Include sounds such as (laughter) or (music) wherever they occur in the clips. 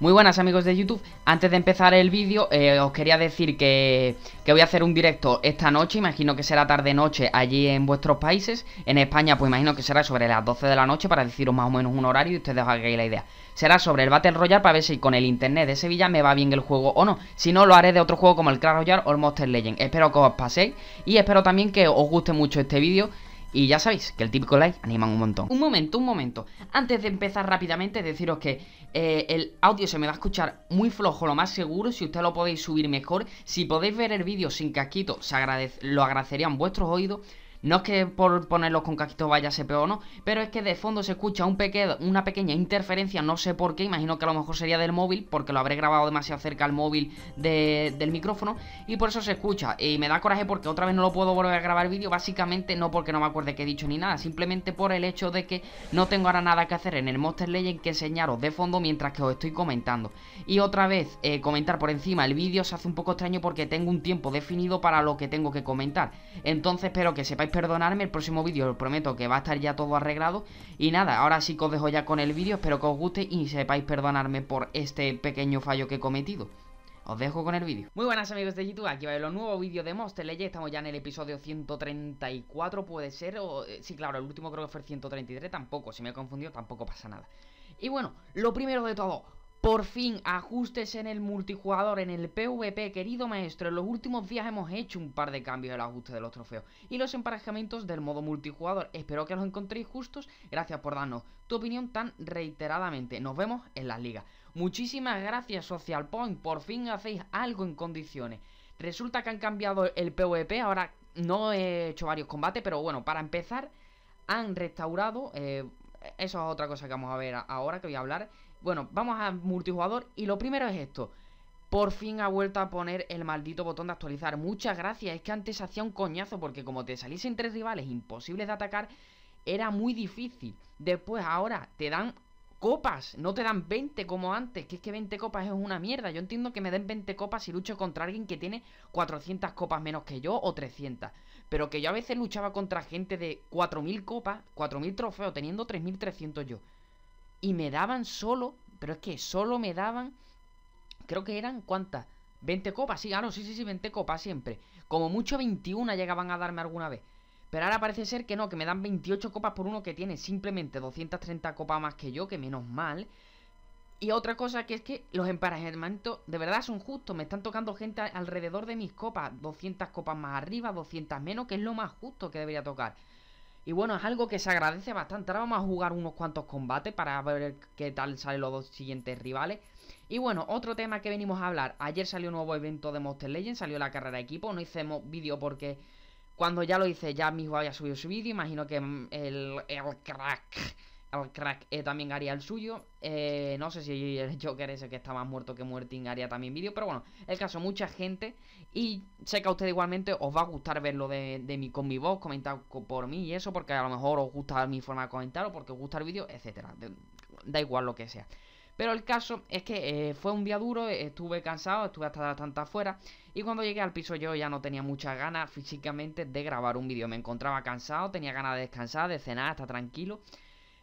Muy buenas amigos de YouTube, antes de empezar el vídeo eh, os quería decir que, que, voy a hacer un directo esta noche, imagino que será tarde-noche allí en vuestros países, en España pues imagino que será sobre las 12 de la noche para deciros más o menos un horario y ustedes os hagáis la idea. Será sobre el Battle Royale para ver si con el internet de Sevilla me va bien el juego o no, si no lo haré de otro juego como el Clash Royale o el Monster Legend, espero que os paséis y espero también que os guste mucho este vídeo. Y ya sabéis que el típico like animan un montón. Un momento, un momento. Antes de empezar rápidamente, deciros que eh, el audio se me va a escuchar muy flojo, lo más seguro. Si usted lo podéis subir mejor, si podéis ver el vídeo sin casquito, se lo agradecerían vuestros oídos. No es que por ponerlos con caquitos vaya a ser peor o no, pero es que de fondo se escucha un una pequeña interferencia, no sé por qué, imagino que a lo mejor sería del móvil, porque lo habré grabado demasiado cerca al móvil del micrófono, y por eso se escucha. Y me da coraje porque otra vez no lo puedo volver a grabar vídeo, básicamente no porque no me acuerde que he dicho ni nada, simplemente por el hecho de que no tengo ahora nada que hacer en el Monster Legend que enseñaros de fondo mientras que os estoy comentando. Y otra vez, eh, comentar por encima el vídeo se hace un poco extraño porque tengo un tiempo definido para lo que tengo que comentar. Entonces espero que sepáis perdonarme, el próximo vídeo os prometo que va a estar ya todo arreglado. Y nada, ahora sí que os dejo ya con el vídeo, espero que os guste y sepáis perdonarme por este pequeño fallo que he cometido. Os dejo con el vídeo. Muy buenas amigos de YouTube, aquí va el nuevo vídeo de Monster Legends. Estamos ya en el episodio 134, puede ser, o... Eh, sí, claro, el último creo que fue el 133, tampoco, si me he confundido, tampoco pasa nada. Y bueno, lo primero de todo, por fin, ajustes en el multijugador, en el PvP, querido maestro. En los últimos días hemos hecho un par de cambios en el ajuste de los trofeos y los emparejamientos del modo multijugador. Espero que los encontréis justos. Gracias por darnos tu opinión tan reiteradamente. Nos vemos en las ligas. Muchísimas gracias, Social Point. Por fin hacéis algo en condiciones. Resulta que han cambiado el PvP. Ahora no he hecho varios combates, pero bueno, para empezar, han restaurado. Eh, eso es otra cosa que vamos a ver ahora que voy a hablar. Bueno, vamos a multijugador y lo primero es esto. Por fin ha vuelto a poner el maldito botón de actualizar. Muchas gracias, es que antes hacía un coñazo porque como te saliesen tres rivales imposibles de atacar, era muy difícil. Después ahora te dan copas, no te dan 20 como antes, que es que 20 copas es una mierda. Yo entiendo que me den 20 copas si lucho contra alguien que tiene 400 copas menos que yo o 300. Pero que yo a veces luchaba contra gente de 4.000 copas, 4.000 trofeos, teniendo 3.300 yo. Y me daban solo, pero es que solo me daban, creo que eran cuántas, 20 copas, sí, claro, sí, sí, sí, 20 copas siempre. Como mucho 21 llegaban a darme alguna vez. Pero ahora parece ser que no, que me dan 28 copas por uno que tiene simplemente 230 copas más que yo, que menos mal. Y otra cosa que es que los emparejamientos de verdad son justos. Me están tocando gente alrededor de mis copas. 200 copas más arriba, 200 menos, que es lo más justo que debería tocar. Y bueno, es algo que se agradece bastante. Ahora vamos a jugar unos cuantos combates para ver qué tal salen los dos siguientes rivales. Y bueno, otro tema que venimos a hablar. Ayer salió un nuevo evento de Monster Legends, salió la carrera de equipo. No hicimos vídeo porque cuando ya lo hice ya mismo había subido su vídeo. Imagino que el, el crack el crack eh, también haría el suyo. Eh, no sé si el Joker ese que está más muerto que muertín haría también vídeo. Pero bueno, el caso, mucha gente. Y sé que a ustedes igualmente os va a gustar verlo de, de con mi voz, comentar por mí y eso. Porque a lo mejor os gusta mi forma de comentar o porque os gusta el vídeo, etcétera. Da igual lo que sea. Pero el caso es que eh, fue un día duro, estuve cansado, estuve hasta bastante afuera. Y cuando llegué al piso yo ya no tenía muchas ganas físicamente de grabar un vídeo. Me encontraba cansado, tenía ganas de descansar, de cenar, estar tranquilo.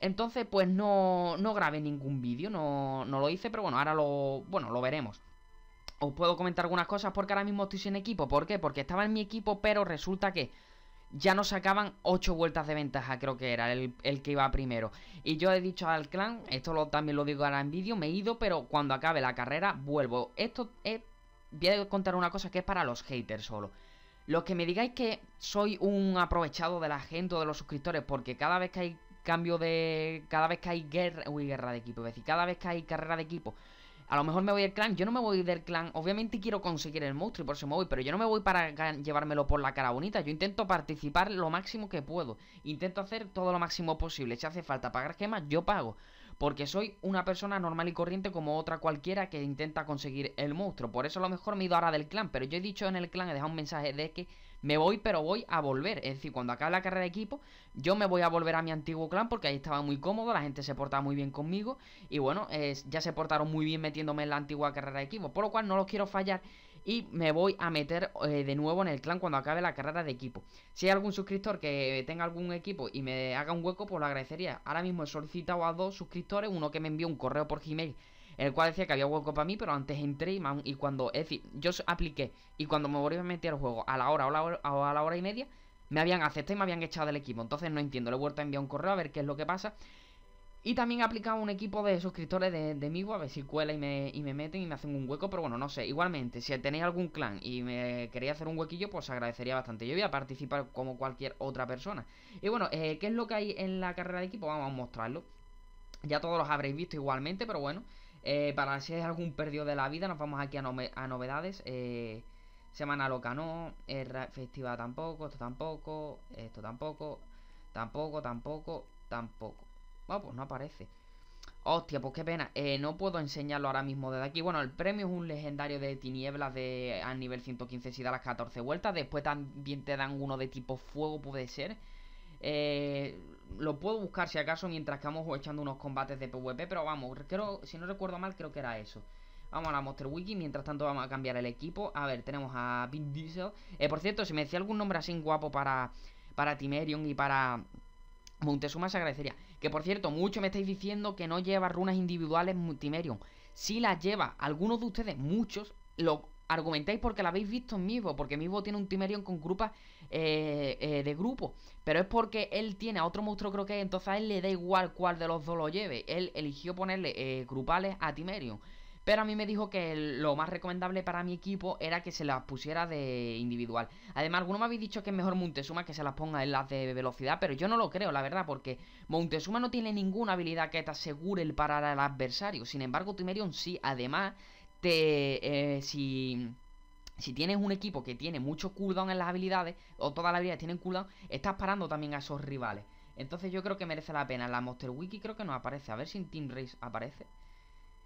Entonces, pues no, no grabé ningún vídeo, no, no lo hice, pero bueno, ahora lo, bueno, lo veremos os puedo comentar algunas cosas porque ahora mismo estoy sin equipo. ¿Por qué? Porque estaba en mi equipo, pero resulta que ya no sacaban 8 vueltas de ventaja, creo que era el, que iba primero. Y yo he dicho al clan, esto lo, también lo digo ahora en vídeo, me he ido, pero cuando acabe la carrera vuelvo. Esto es, voy a contar una cosa que es para los haters solo. Los que me digáis que soy un aprovechado de la gente o de los suscriptores, porque cada vez que hay cambio de. Cada vez que hay guerra. Uy, guerra de equipo. Es decir, cada vez que hay carrera de equipo. A lo mejor me voy del clan. Yo no me voy del clan. Obviamente quiero conseguir el monstruo y por eso me voy. Pero yo no me voy para llevármelo por la cara bonita. Yo intento participar lo máximo que puedo. Intento hacer todo lo máximo posible. Si hace falta pagar gemas, yo pago. Porque soy una persona normal y corriente como otra cualquiera que intenta conseguir el monstruo. Por eso a lo mejor me he ido ahora del clan. Pero yo he dicho en el clan, he dejado un mensaje de que me voy, pero voy a volver. Es decir, cuando acabe la carrera de equipo, yo me voy a volver a mi antiguo clan porque ahí estaba muy cómodo, la gente se portaba muy bien conmigo y bueno, ya se portaron muy bien metiéndome en la antigua carrera de equipo, por lo cual no los quiero fallar y me voy a meter eh, de nuevo en el clan cuando acabe la carrera de equipo. Si hay algún suscriptor que tenga algún equipo y me haga un hueco, pues lo agradecería. Ahora mismo he solicitado a dos suscriptores, uno que me envió un correo por Gmail el cual decía que había hueco para mí, pero antes entré y, cuando, es decir, yo apliqué y cuando me volví a meter al juego a la hora o a la hora y media, me habían aceptado y me habían echado del equipo. Entonces no entiendo, le he vuelto a enviar un correo a ver qué es lo que pasa. Y también he aplicado un equipo de suscriptores de, de Migo, a ver si cuela y me, meten y me hacen un hueco, pero bueno, no sé. Igualmente, si tenéis algún clan y me quería hacer un huequillo, pues agradecería bastante. Yo voy a participar como cualquier otra persona. Y bueno, eh, ¿qué es lo que hay en la carrera de equipo? Vamos a mostrarlo. Ya todos los habréis visto igualmente, pero bueno, eh, para si hay algún perdido de la vida, nos vamos aquí a, novedades. Eh, semana loca no, festiva tampoco, esto tampoco, esto tampoco, tampoco, tampoco, tampoco. vamos ah, pues no aparece. Hostia, pues qué pena. Eh, no puedo enseñarlo ahora mismo desde aquí. Bueno, el premio es un legendario de tinieblas de, a nivel 115 si da las 14 vueltas. Después también te dan uno de tipo fuego, puede ser. Eh, lo puedo buscar si acaso mientras que vamos echando unos combates de PvP, pero vamos, creo, si no recuerdo mal, creo que era eso. Vamos a la Monster Wiki, mientras tanto vamos a cambiar el equipo. A ver, tenemos a Vin Diesel. Eh, por cierto, si me decía algún nombre así guapo para, para Timerion y para Montezuma, se agradecería. Que por cierto, mucho me estáis diciendo que no lleva runas individuales Timerion. Si las lleva, algunos de ustedes, muchos, lo argumentáis porque la habéis visto en Mivo, porque Mivo tiene un Timerion con grupas eh, eh, de grupo, pero es porque él tiene a otro monstruo creo que entonces a él le da igual cuál de los dos lo lleve, él eligió ponerle eh, grupales a Timerion. Pero a mí me dijo que lo más recomendable para mi equipo era que se las pusiera de individual. Además, algunos me habéis dicho que es mejor Montezuma que se las ponga en las de velocidad, pero yo no lo creo, la verdad, porque Montezuma no tiene ninguna habilidad que te asegure el parar al adversario. Sin embargo, Timerion sí. Además, te, este, eh, si, si tienes un equipo que tiene mucho cooldown en las habilidades, o todas las vida tienen cooldown, estás parando también a esos rivales. Entonces yo creo que merece la pena. La Monster Wiki creo que no aparece. A ver si en Team Race aparece.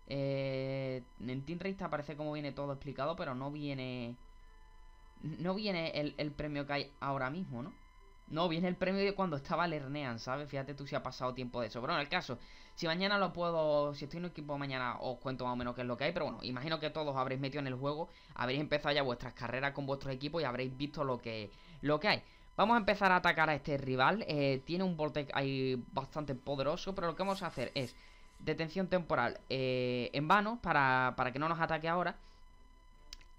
Eh, en Team Race te aparece como viene todo explicado, pero no viene... No viene el, el premio que hay ahora mismo, ¿no? No, viene el premio de cuando estaba Lernean, ¿sabes? Fíjate tú si ha pasado tiempo de eso. Pero en el caso, si mañana lo puedo, si estoy en un equipo mañana os cuento más o menos qué es lo que hay, pero bueno, imagino que todos habréis metido en el juego, habréis empezado ya vuestras carreras con vuestros equipos y habréis visto lo que, lo que hay. Vamos a empezar a atacar a este rival, eh, tiene un Voltec ahí bastante poderoso, pero lo que vamos a hacer es detención temporal eh, en vano para, para que no nos ataque ahora.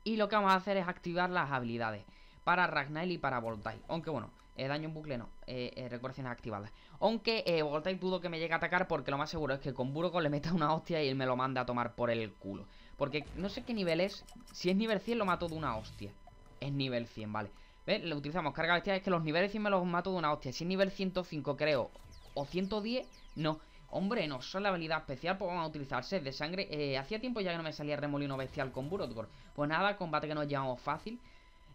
Y lo que vamos a hacer es activar las habilidades para Ragnail y para Voltail, aunque bueno... Eh, daño en bucle no, eh, eh activadas. Aunque eh, y dudo que me llegue a atacar porque lo más seguro es que con Burgo le meta una hostia y él me lo manda a tomar por el culo. Porque no sé qué nivel es, si es nivel 100 lo mato de una hostia. Es nivel 100, vale. ¿Ves? Le utilizamos carga bestia es que los niveles 100 me los mato de una hostia. Si es nivel 105 creo, o 110, no. Hombre, no, son la habilidad especial, pues vamos a utilizar sed de sangre. Eh, hacía tiempo ya que no me salía remolino bestial con Burgos Pues nada, combate que nos llevamos fácil.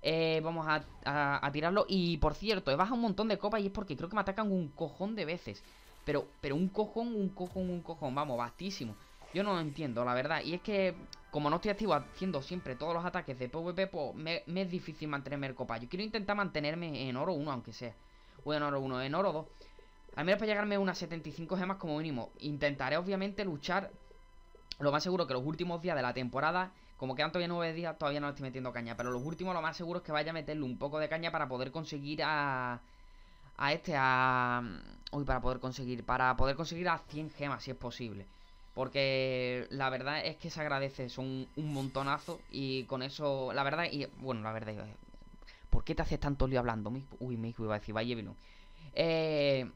Eh, vamos a, tirarlo. Y por cierto, he bajado un montón de copas y es porque creo que me atacan un cojón de veces. Pero, pero un cojón, un cojón, un cojón, vamos, bastísimo. Yo no lo entiendo, la verdad. Y es que, como no estoy activo haciendo siempre todos los ataques de PvP, pues me, es difícil mantenerme el copa. Yo quiero intentar mantenerme en oro 1, aunque sea. O en oro 1, en oro 2. Al menos para llegarme a unas 75 gemas como mínimo. Intentaré, obviamente, luchar lo más seguro que los últimos días de la temporada como quedan todavía nueve días, todavía no le estoy metiendo caña. Pero los últimos, lo más seguro es que vaya a meterle un poco de caña para poder conseguir a. A este, a. Uy, para poder conseguir. Para poder conseguir a 100 gemas, si es posible. Porque la verdad es que se agradece, son un montonazo. Y con eso, la verdad, y bueno, la verdad, ¿por qué te haces tanto lío hablando? Uy, me iba a decir, vaya Vilum. Eh,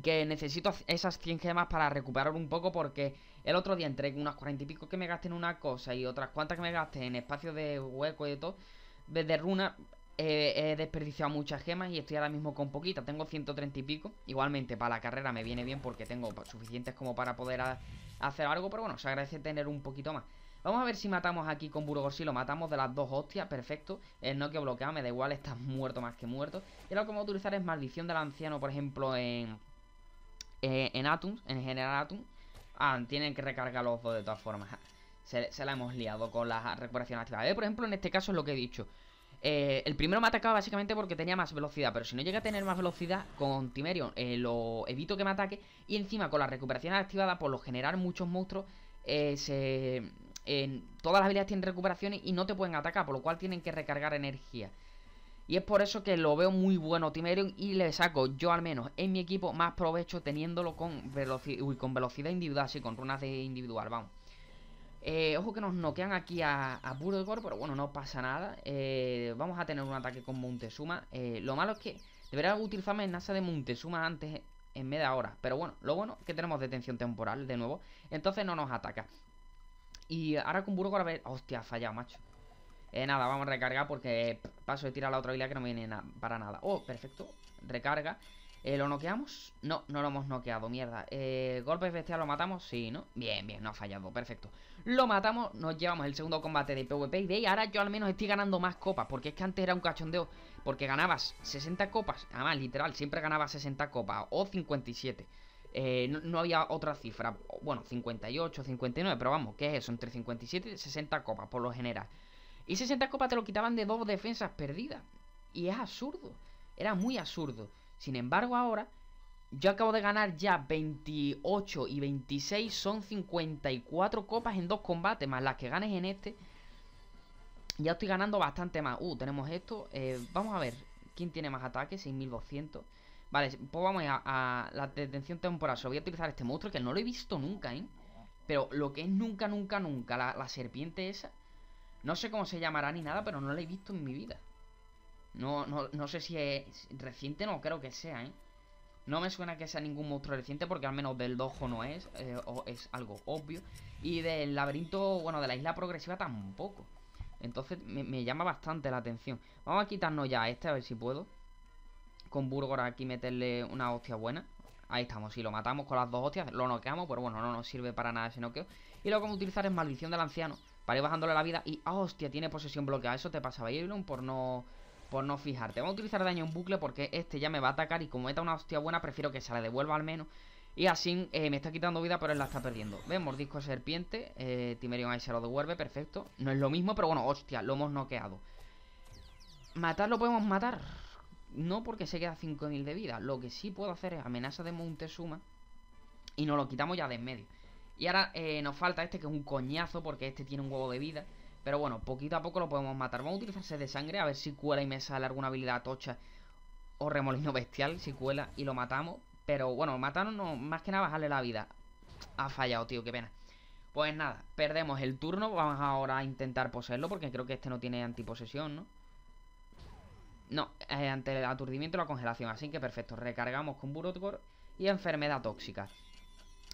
que necesito esas 100 gemas para recuperar un poco porque el otro día entre unas cuarenta y pico que me gasté en una cosa y otras cuantas que me gasté en espacio de hueco y de todo, Desde runa, eh, he desperdiciado muchas gemas y estoy ahora mismo con poquitas. Tengo 130 y pico. Igualmente, para la carrera me viene bien porque tengo suficientes como para poder hacer algo, pero bueno, se agradece tener un poquito más. Vamos a ver si matamos aquí con Burgos. lo matamos de las dos hostias, perfecto. El no que bloquea, me da igual, estás muerto más que muerto. Y lo que vamos a utilizar es Maldición del Anciano, por ejemplo, en, eh, en Atum, en general Atum. Ah, tienen que recargar los dos de todas formas. Se, la hemos liado con la recuperación activada Por ejemplo, en este caso es lo que he dicho. Eh, el primero me atacaba básicamente porque tenía más velocidad, pero si no llega a tener más velocidad, con Timerion eh, lo evito que me ataque. Y encima con la recuperación activada, por lo generar muchos monstruos, eh, todas las habilidades tienen recuperación y no te pueden atacar, por lo cual tienen que recargar energía. Y es por eso que lo veo muy bueno Timerion y le saco yo al menos en mi equipo más provecho teniéndolo con, con velocidad individual, Sí, con runas de individual, vamos. Eh, ojo que nos noquean aquí a, a pero bueno, no pasa nada. Eh, vamos a tener un ataque con Montezuma. Eh, lo malo es que debería en Nasa de Montezuma antes en media hora. Pero bueno, lo bueno es que tenemos detención temporal de nuevo. Entonces no nos ataca. Y ahora con Burgor a ver... Hostia, ha fallado, macho. Eh, nada, vamos a recargar porque paso de tirar la otra habilidad que no me viene para nada. Oh, perfecto. Recarga. Eh, ¿Lo noqueamos? No, no lo hemos noqueado, mierda. Eh, ¿Golpes bestial lo matamos? Sí, ¿no? Bien, bien, no ha fallado, perfecto. Lo matamos, nos llevamos el segundo combate de PvP y veis, ahora yo al menos estoy ganando más copas, porque es que antes era un cachondeo, porque ganabas 60 copas, además, literal, siempre ganabas 60 copas o 57. Eh, no, no, había otra cifra, bueno, 58, 59, pero vamos, ¿qué es eso? Entre 57 y 60 copas, por lo general. Y 60 copas te lo quitaban de dos defensas perdidas. Y es absurdo. Era muy absurdo. Sin embargo, ahora yo acabo de ganar ya 28 y 26. Son 54 copas en dos combates. Más las que ganes en este. Ya estoy ganando bastante más. Uh, tenemos esto. Eh, vamos a ver. ¿Quién tiene más ataques? 6200. Vale, pues vamos a, la detención temporal. voy a utilizar este monstruo que no lo he visto nunca, ¿eh? Pero lo que es nunca, nunca, nunca. La, la serpiente esa. No sé cómo se llamará ni nada, pero no la he visto en mi vida. No, sé si es reciente, no creo que sea, ¿eh? No me suena que sea ningún monstruo reciente porque al menos del dojo no es, eh, es algo obvio. Y del laberinto, bueno, de la isla progresiva tampoco. Entonces me, llama bastante la atención. Vamos a quitarnos ya a este, a ver si puedo. Con Burgor aquí meterle una hostia buena. Ahí estamos, si lo matamos con las dos hostias, lo noqueamos, pero bueno, no nos sirve para nada ese noqueo. Y lo que vamos a utilizar es Maldición del Anciano, para ir bajándole la vida y, ah, hostia, tiene posesión bloqueada. Eso te pasaba, Iron por no por no fijarte. Voy a utilizar daño en bucle porque este ya me va a atacar y como es una hostia buena prefiero que se la devuelva al menos. Y así eh, me está quitando vida pero él la está perdiendo. Vemos, disco serpiente, eh, Timerion ahí se lo devuelve, perfecto. No es lo mismo, pero bueno, hostia, lo hemos noqueado. ¿Matarlo podemos matar? No porque se queda 5.000 de vida. Lo que sí puedo hacer es amenaza de Montezuma y nos lo quitamos ya de en medio. Y ahora eh, nos falta este, que es un coñazo, porque este tiene un huevo de vida. Pero bueno, poquito a poco lo podemos matar. Vamos a utilizarse de sangre, a ver si cuela y me sale alguna habilidad tocha o remolino bestial, si cuela y lo matamos. Pero bueno, matarnos no, más que nada bajarle la vida. Ha fallado, tío, qué pena. Pues nada, perdemos el turno, vamos ahora a intentar poseerlo, porque creo que este no tiene antiposesión, ¿no? No, eh, ante el aturdimiento y la congelación, así que perfecto. Recargamos con Burotgor y enfermedad tóxica.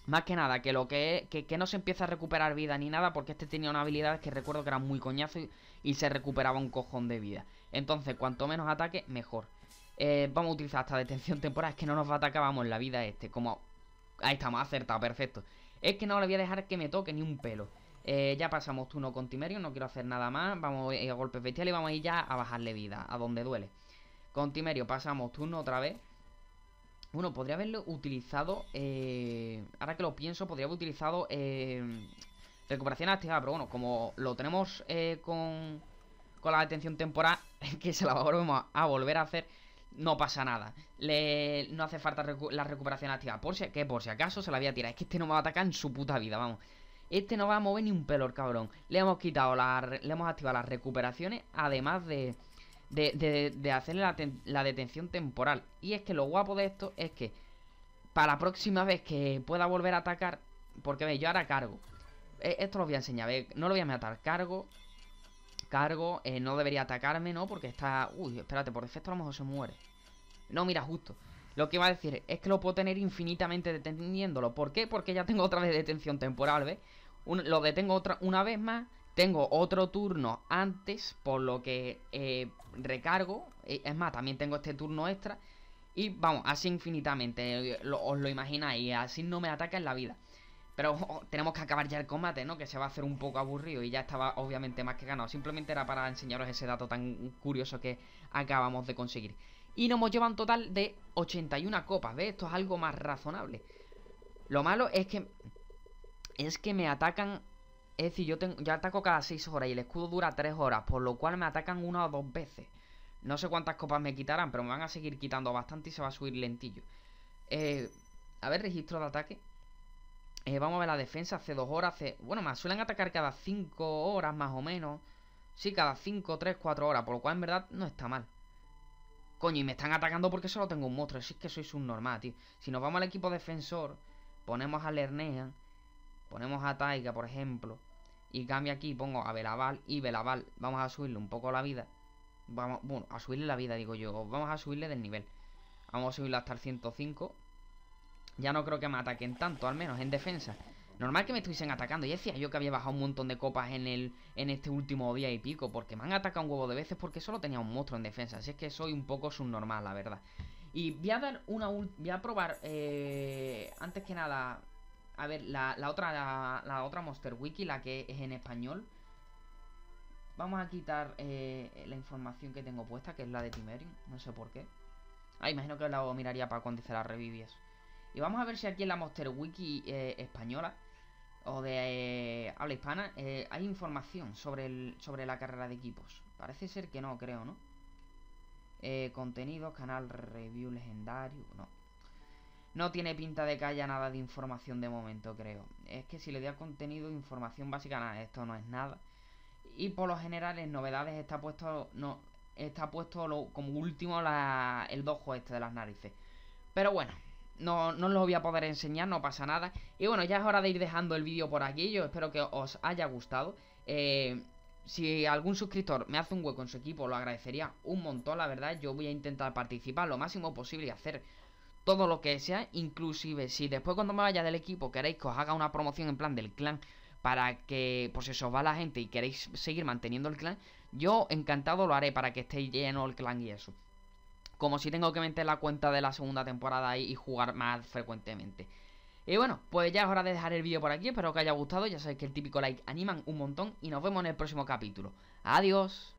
Más que nada, que lo que, que, no se empieza a recuperar vida ni nada, porque este tenía una habilidad que recuerdo que era muy coñazo y, se recuperaba un cojón de vida. Entonces, cuanto menos ataque, mejor. Eh, vamos a utilizar esta detención temporal, es que no nos va a atacar, vamos, la vida este. Como. Ahí estamos, acertado, perfecto. Es que no le voy a dejar que me toque ni un pelo. Eh, ya pasamos turno con Timerio no quiero hacer nada más. Vamos a ir a golpes bestiales y vamos a ir ya a bajarle vida, a donde duele. Con Timerio pasamos turno otra vez. Bueno, podría haberlo utilizado. Eh, ahora que lo pienso, podría haber utilizado eh, recuperación activada. Pero bueno, como lo tenemos eh, con, la detención temporal, (laughs) que se la volvemos a, volver a hacer, no pasa nada. no hace falta la recuperación activa, Por si, que por si acaso se la había tirado Es que este no me va a atacar en su puta vida, vamos. Este no va a mover ni un pelor, cabrón. Le hemos quitado le hemos activado las recuperaciones, además de de, hacerle la, detención temporal. Y es que lo guapo de esto es que para la próxima vez que pueda volver a atacar, porque veis, yo ahora cargo. E, esto lo voy a enseñar, no lo voy a matar, cargo, cargo, eh, no debería atacarme, ¿no? Porque está... Uy, espérate, por defecto a lo mejor se muere. No, mira, justo. Lo que iba a decir es que lo puedo tener infinitamente deteniéndolo. ¿Por qué? Porque ya tengo otra vez detención temporal, ¿ves? lo detengo otra, una vez más tengo otro turno antes, por lo que eh, recargo. Eh, es más, también tengo este turno extra. Y vamos, así infinitamente, os lo imagináis, así no me ataca en la vida. Pero tenemos que acabar ya el combate, ¿no? Que se va a hacer un poco aburrido y ya estaba obviamente más que ganado. Simplemente era para enseñaros ese dato tan curioso que acabamos de conseguir. Y nos lleva un total de 81 copas, ¿Veis? Esto es algo más razonable. Lo malo es que... Es que me atacan es decir, yo, ataco cada 6 horas y el escudo dura 3 horas, por lo cual me atacan una o dos veces. No sé cuántas copas me quitarán, pero me van a seguir quitando bastante y se va a subir lentillo. Eh, a ver, registro de ataque. Eh, vamos a ver la defensa, hace 2 horas, hace... Bueno, me suelen atacar cada 5 horas más o menos. Sí, cada 5, 3, 4 horas, por lo cual en verdad no está mal. Coño, y me están atacando porque solo tengo un monstruo. Si es que soy subnormal, tío. Si nos vamos al equipo defensor, ponemos a Lernean ponemos a Taiga, por ejemplo, y cambio aquí, pongo a Velaval y Belaval, vamos a subirle un poco la vida. Vamos, bueno, a subirle la vida, digo yo, vamos a subirle del nivel. Vamos a subirlo hasta el 105. Ya no creo que me ataquen tanto, al menos en defensa. Normal que me estuviesen atacando. Y decía yo que había bajado un montón de copas en, el, en este último día y pico. Porque me han atacado un huevo de veces porque solo tenía un monstruo en defensa. Así es que soy un poco subnormal, la verdad. Y voy a dar una... Voy a probar... Eh, antes que nada... A ver, la, la otra la, otra Monster Wiki, la que es en español. Vamos a quitar eh, la información que tengo puesta, que es la de Timerium. No sé por qué. Ah, imagino que la miraría para cuando se la revivies. Y vamos a ver si aquí en la Monster Wiki eh, española o de eh, habla hispana hay información sobre, el, sobre la carrera de equipos. Parece ser que no, creo, ¿no? contenido canal review legendario. No, no tiene pinta de que haya nada de información de momento, creo. Es que si le da contenido, información básica, nada, esto no es nada. Y por lo general, en novedades está puesto, no, está puesto como último el dojo este de las narices. Pero bueno, no, no os lo voy a poder enseñar, no pasa nada. Y bueno, ya es hora de ir dejando el vídeo por aquí. Yo espero que os haya gustado. Eh, si algún suscriptor me hace un hueco en su equipo, lo agradecería un montón, la verdad. Yo voy a intentar participar lo máximo posible y hacer todo lo que sea, inclusive si después cuando me vaya del equipo queréis que os haga una promoción en plan del clan para que pues eso va la gente y queréis seguir manteniendo el clan, yo encantado lo haré para que esté lleno el clan y eso. Como si tengo que meter la cuenta de la segunda temporada ahí y jugar más frecuentemente. Y bueno, pues ya es hora de dejar el vídeo por aquí, espero que haya gustado, ya sabéis que el típico like animan un montón y nos vemos en el próximo capítulo. Adiós.